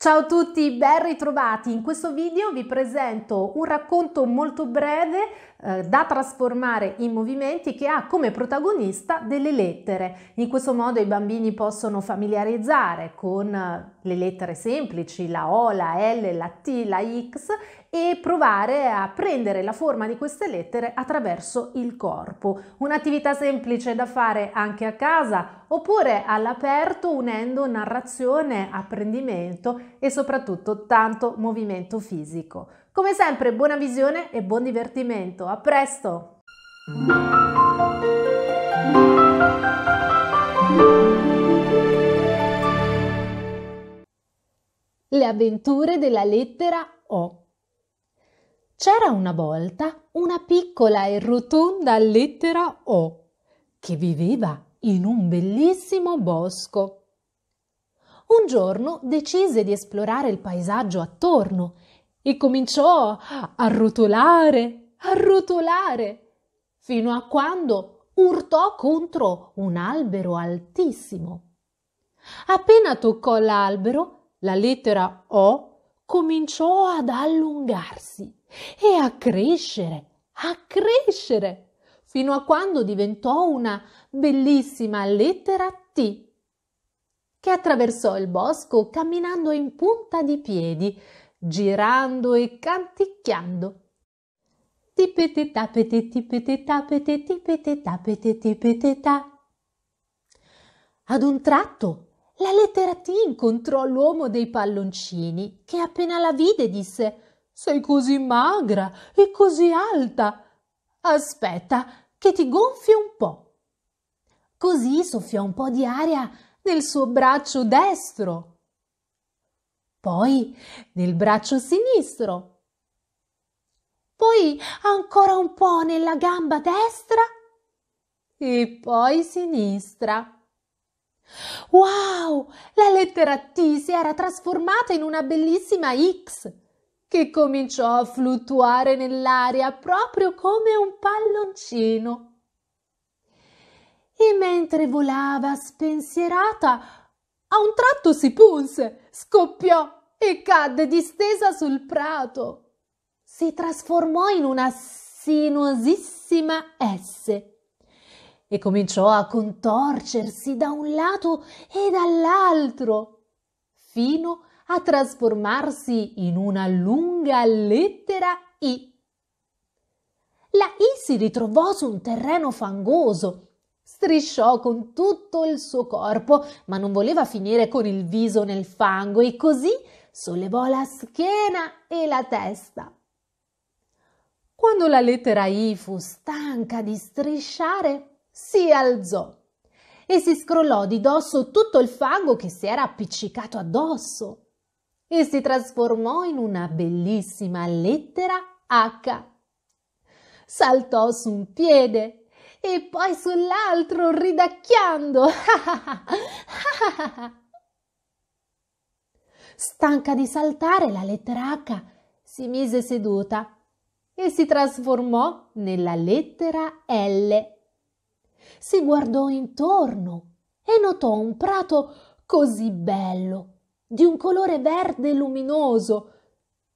Ciao a tutti, ben ritrovati. In questo video vi presento un racconto molto breve eh, da trasformare in movimenti che ha come protagonista delle lettere. In questo modo i bambini possono familiarizzare con eh, le lettere semplici, la O, la L, la T, la X e provare a prendere la forma di queste lettere attraverso il corpo. Un'attività semplice da fare anche a casa oppure all'aperto unendo narrazione, apprendimento e soprattutto tanto movimento fisico. Come sempre buona visione e buon divertimento. A presto! Le avventure della lettera O. C'era una volta una piccola e rotonda lettera O che viveva in un bellissimo bosco. Un giorno decise di esplorare il paesaggio attorno e cominciò a rotolare, a rotolare, fino a quando urtò contro un albero altissimo. Appena toccò l'albero, la lettera O cominciò ad allungarsi e a crescere, a crescere, fino a quando diventò una bellissima lettera T, che attraversò il bosco camminando in punta di piedi, girando e canticchiando. Tipeteta, peteti, peteta, peteti, peteta, peteti, peteta. Ad un tratto la lettera T incontrò l'uomo dei palloncini, che appena la vide disse Sei così magra e così alta. Aspetta, che ti gonfio un po'. Così soffiò un po' di aria nel suo braccio destro, poi nel braccio sinistro, poi ancora un po' nella gamba destra e poi sinistra. Wow! La lettera T si era trasformata in una bellissima X che cominciò a fluttuare nell'aria proprio come un palloncino. E mentre volava spensierata, a un tratto si punse, scoppiò e cadde distesa sul prato. Si trasformò in una sinuosissima S e cominciò a contorcersi da un lato e dall'altro, fino a trasformarsi in una lunga lettera I. La I si ritrovò su un terreno fangoso, strisciò con tutto il suo corpo, ma non voleva finire con il viso nel fango e così sollevò la schiena e la testa. Quando la lettera I fu stanca di strisciare, si alzò e si scrollò di dosso tutto il fango che si era appiccicato addosso e si trasformò in una bellissima lettera H. Saltò su un piede e poi sull'altro ridacchiando. Stanca di saltare, la lettera H si mise seduta e si trasformò nella lettera L si guardò intorno e notò un prato così bello, di un colore verde luminoso,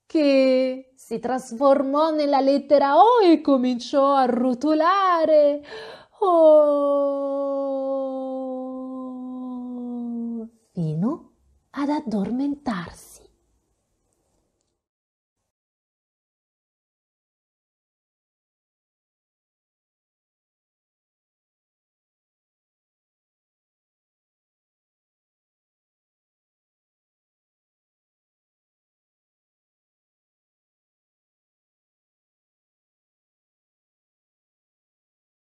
che si trasformò nella lettera O e cominciò a rotolare. Oh! Fino ad addormentarsi.